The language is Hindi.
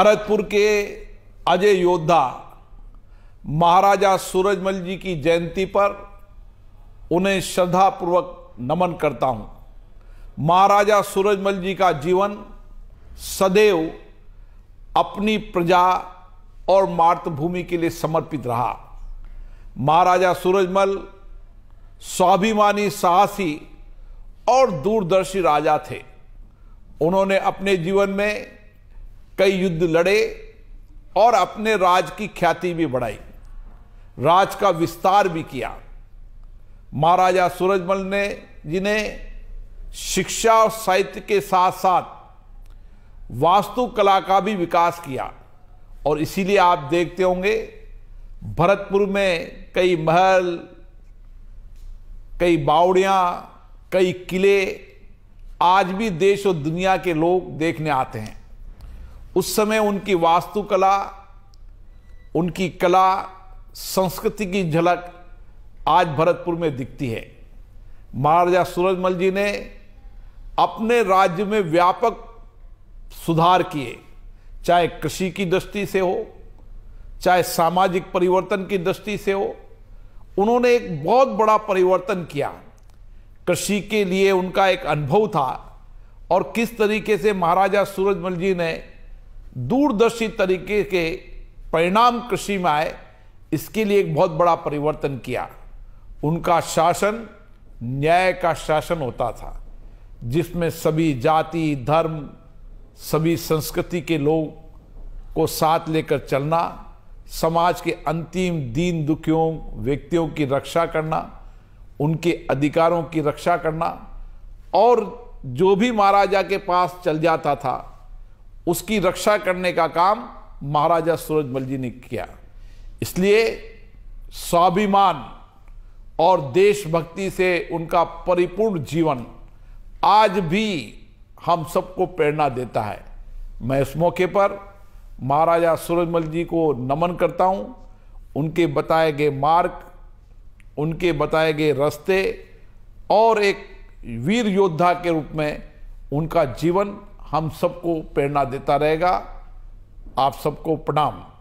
भरतपुर के अजय योद्धा महाराजा सूरजमल जी की जयंती पर उन्हें श्रद्धापूर्वक नमन करता हूं महाराजा सूरजमल जी का जीवन सदैव अपनी प्रजा और मातृभूमि के लिए समर्पित रहा महाराजा सूरजमल स्वाभिमानी साहसी और दूरदर्शी राजा थे उन्होंने अपने जीवन में कई युद्ध लड़े और अपने राज की ख्याति भी बढ़ाई राज का विस्तार भी किया महाराजा सूरजमल ने जिन्हें शिक्षा और साहित्य के साथ साथ वास्तुकला का भी विकास किया और इसीलिए आप देखते होंगे भरतपुर में कई महल कई बावड़ियाँ कई किले आज भी देश और दुनिया के लोग देखने आते हैं उस समय उनकी वास्तुकला उनकी कला संस्कृति की झलक आज भरतपुर में दिखती है महाराजा सूरजमल जी ने अपने राज्य में व्यापक सुधार किए चाहे कृषि की दृष्टि से हो चाहे सामाजिक परिवर्तन की दृष्टि से हो उन्होंने एक बहुत बड़ा परिवर्तन किया कृषि के लिए उनका एक अनुभव था और किस तरीके से महाराजा सूरजमल जी ने दूरदर्शी तरीके के परिणाम कृषि में आए इसके लिए एक बहुत बड़ा परिवर्तन किया उनका शासन न्याय का शासन होता था जिसमें सभी जाति धर्म सभी संस्कृति के लोग को साथ लेकर चलना समाज के अंतिम दीन दुखियों व्यक्तियों की रक्षा करना उनके अधिकारों की रक्षा करना और जो भी महाराजा के पास चल जाता था उसकी रक्षा करने का काम महाराजा सूरजमल जी ने किया इसलिए स्वाभिमान और देशभक्ति से उनका परिपूर्ण जीवन आज भी हम सबको प्रेरणा देता है मैं इस मौके पर महाराजा सूरजमल जी को नमन करता हूँ उनके बताए गए मार्ग उनके बताए गए रास्ते और एक वीर योद्धा के रूप में उनका जीवन हम सबको प्रेरणा देता रहेगा आप सबको प्रणाम